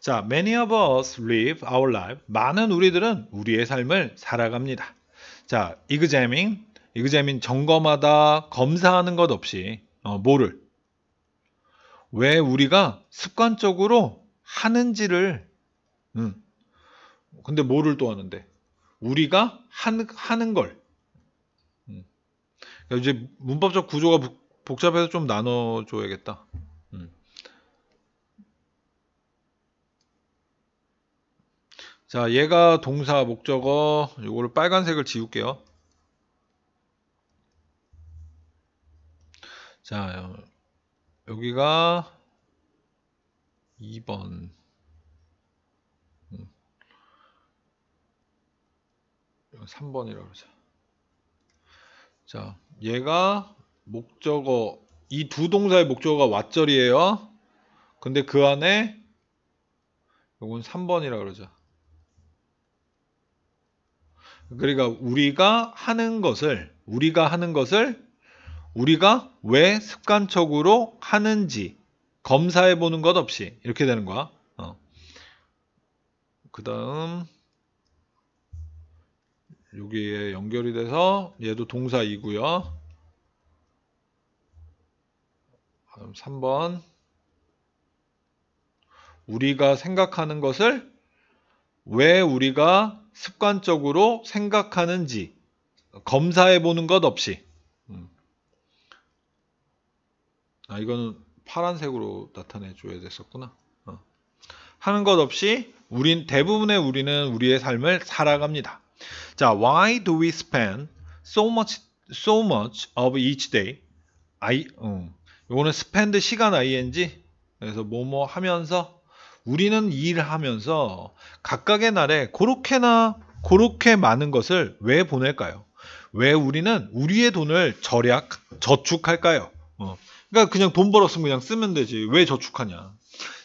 자, many of us live our life. 많은 우리들은 우리의 삶을 살아갑니다. 자, 이그제밍, 이그제밍 점검하다, 검사하는 것 없이 어, 뭐를 왜 우리가 습관적으로 하는지를 음. 근데 뭐를 또 하는데 우리가 하는, 하는 걸 음. 그러니까 이제 문법적 구조가 복잡해서 좀 나눠줘야겠다. 음. 자 얘가 동사 목적어 요거를 빨간색을 지울게요 자 여기가 2번 3번이라고 음. 그러죠 자 얘가 목적어 이 두 동사의 목적어가 왓절이에요 근데 그 안에 요건 3번이라고 그러죠 그러니까 우리가 하는 것을 우리가 하는 것을 우리가 왜 습관적으로 하는지 검사해 보는 것 없이 이렇게 되는 거야. 어. 그 다음 여기에 연결이 돼서 얘도 동사이고요. 3번 우리가 생각하는 것을 왜 우리가 습관적으로 생각하는지 검사해 보는 것 없이 음. 아 이거는 파란색으로 나타내 줘야 됐었구나 어. 하는 것 없이 우린 대부분의 우리는 우리의 삶을 살아갑니다 자 why do we spend so much so much of each day I 음. 요거는 spend 시간 ing 그래서 뭐 뭐 하면서 우리는 일하면서 각각의 날에 그렇게나 그렇게 많은 것을 왜 보낼까요? 왜 우리는 우리의 돈을 절약, 저축할까요? 어. 그러니까 그냥 돈 벌었으면 그냥 쓰면 되지. 왜 저축하냐?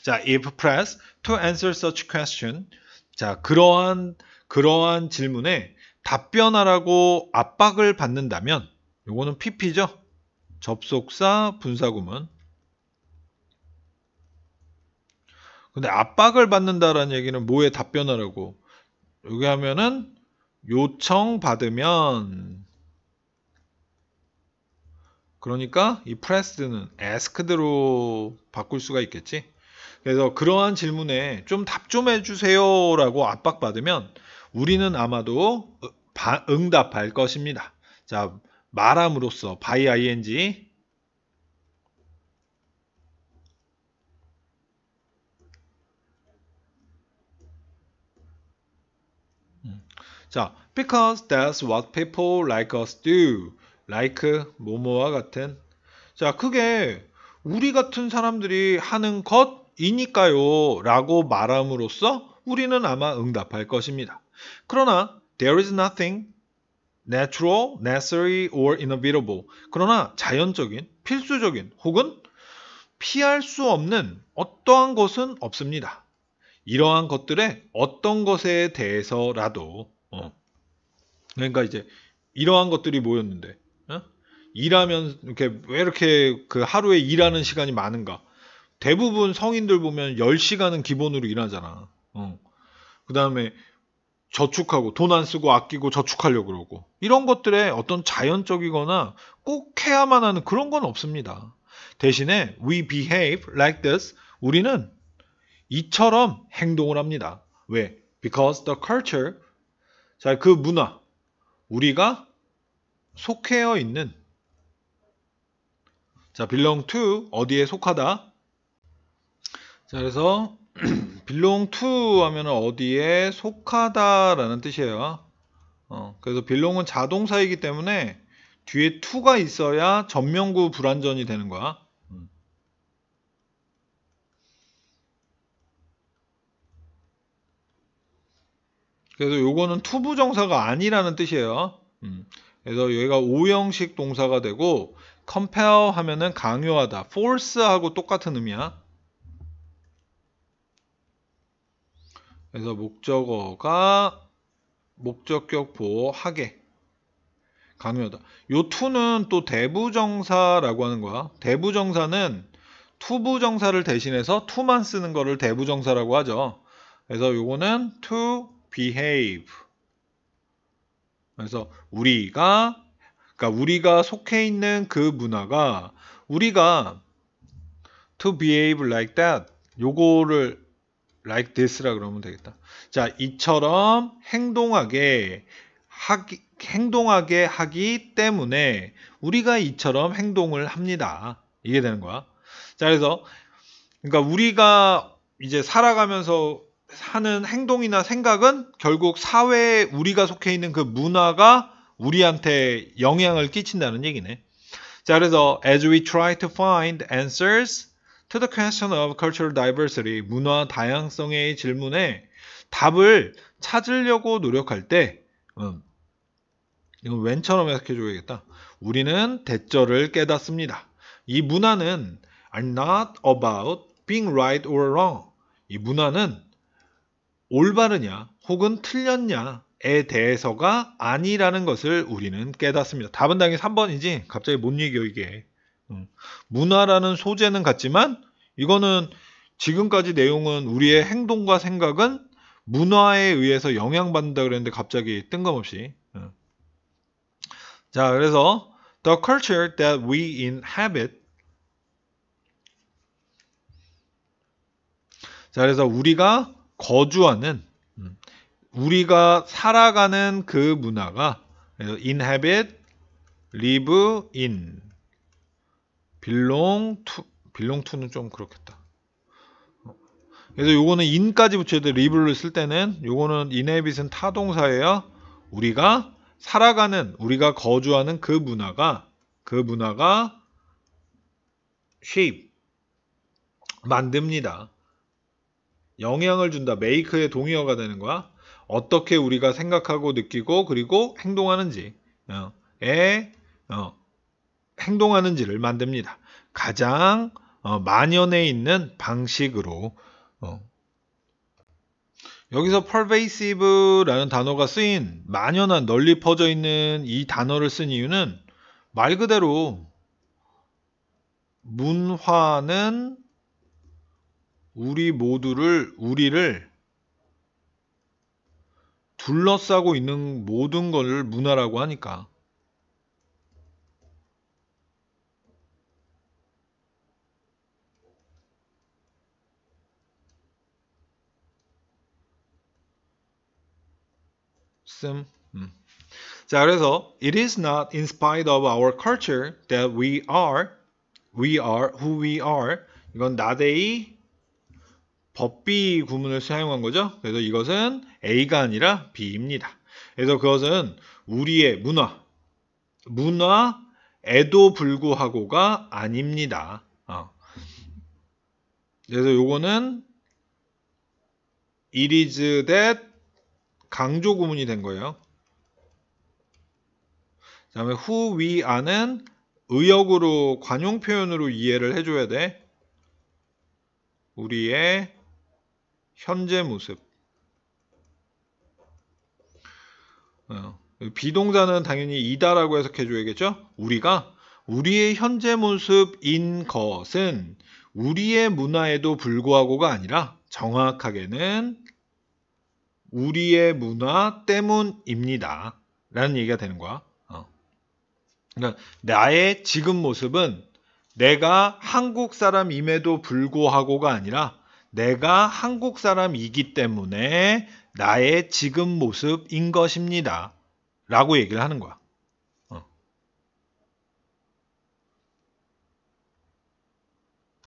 자, if pressed to answer such question. 자, 그러한 그러한 질문에 답변하라고 압박을 받는다면 요거는 PP죠. 접속사 분사구문. 근데 압박을 받는다라는 얘기는 뭐에 답변하라고 여기 하면은 요청 받으면 그러니까 이 pressed는 asked로 바꿀 수가 있겠지. 그래서 그러한 질문에 좀 답 좀 해주세요라고 압박받으면 우리는 아마도 어, 응답할 것입니다. 자, 말함으로써 by ing 자, because that's what people like us do. like 뭐뭐와 같은. 자, 그게 우리 같은 사람들이 하는 것이니까요. 라고 말함으로써 우리는 아마 응답할 것입니다. 그러나 there is nothing natural, necessary or inevitable. 그러나 자연적인, 필수적인 혹은 피할 수 없는 어떠한 것은 없습니다. 이러한 것들의 어떤 것에 대해서라도 어. 그러니까 이제 이러한 것들이 모였는데 어? 일하면 이렇게 왜 이렇게 그 하루에 일하는 시간이 많은가? 대부분 성인들 보면 10시간은 기본으로 일하잖아. 어. 그 다음에 저축하고 돈 안 쓰고 아끼고 저축하려고 그러고 이런 것들에 어떤 자연적이거나 꼭 해야만 하는 그런 건 없습니다. 대신에 we behave like this 우리는 이처럼 행동을 합니다. 왜? Because the culture 자, 그 문화. 우리가 속해어 있는 자, belong to 어디에 속하다. 자, 그래서 belong to 하면 어디에 속하다라는 뜻이에요. 어, 그래서 belong은 자동사이기 때문에 뒤에 to가 있어야 전명구 불완전이 되는 거야. 그래서 요거는 투부 정사가 아니라는 뜻이에요. 음. 그래서 여기가 오형식 동사가 되고 c o m p e 하면은 강요하다, force하고 똑같은 의미야. 그래서 목적어가 목적격보 하게 강요하다. 요 투는 또 대부정사라고 하는 거야. 대부정사는 투부정사를 대신해서 투만 쓰는 거를 대부정사라고 하죠. 그래서 요거는 to behave. 그래서 우리가 그러니까 우리가 속해 있는 그 문화가 우리가 to behave like that 요거를 like this라 그러면 되겠다. 자, 이처럼 행동하게 하기 행동하게 하기 때문에 우리가 이처럼 행동을 합니다. 이게 되는 거야. 자, 그래서 그러니까 우리가 이제 살아가면서 사는 행동이나 생각은 결국 사회에 우리가 속해 있는 그 문화가 우리한테 영향을 끼친다는 얘기네. 자, 그래서 as we try to find answers to the question of cultural diversity, 문화 다양성의 질문에 답을 찾으려고 노력할 때, 음, 이건 웬처럼 해석해줘야겠다. 우리는 대절을 깨닫습니다. 이 문화는 I'm not about being right or wrong. 이 문화는 올바르냐 혹은 틀렸냐에 대해서가 아니라는 것을 우리는 깨닫습니다. 답은 당연히 3번이지 갑자기 못 얘기해 이게. 음. 문화라는 소재는 같지만 이거는 지금까지 내용은 우리의 행동과 생각은 문화에 의해서 영향받는다 그랬는데 갑자기 뜬금없이 음. 자 그래서 the culture that we inhabit 자 그래서 우리가 거주하는 음, 우리가 살아가는 그 문화가 inhabit, live in, belong to, belong to는 좀 그렇겠다. 그래서 요거는 in까지 붙여야 돼. live를 쓸 때는 요거는 inhabit은 타동사예요. 우리가 살아가는, 우리가 거주하는 그 문화가 그 문화가 shape 만듭니다. 영향을 준다. 메이크 e 의 동의어가 되는 거야. 어떻게 우리가 생각하고 느끼고 그리고 행동하는지에 어, 어, 행동하는지를 만듭니다. 가장 어, 만연해 있는 방식으로 어. 여기서 pervasive라는 단어가 쓰인 만연한 널리 퍼져 있는 이 단어를 쓴 이유는 말 그대로 문화는 우리 모두를 우리를 둘러싸고 있는 모든 것을 문화라고 하니까 쌤 음. 자, 그래서 it is not in spite of our culture that we are we are who we are. 이건 나대의 법비 구문을 사용한 거죠. 그래서 이것은 A가 아니라 B입니다. 그래서 그것은 우리의 문화, 문화에도 불구하고가 아닙니다. 어. 그래서 요거는 이리즈 대 강조 구문이 된 거예요. 그 다음에 후, 위, 안는 의역으로 관용 표현으로 이해를 해줘야 돼. 우리의 현재 모습 어, 비동사는 당연히 이다라고 해석해 줘야겠죠? 우리가 우리의 현재 모습인 것은 우리의 문화에도 불구하고가 아니라 정확하게는 우리의 문화 때문입니다. 라는 얘기가 되는 거야. 어. 그러니까 나의 지금 모습은 내가 한국 사람임에도 불구하고가 아니라 내가 한국 사람이기 때문에 나의 지금 모습인 것입니다. 라고 얘기를 하는 거야.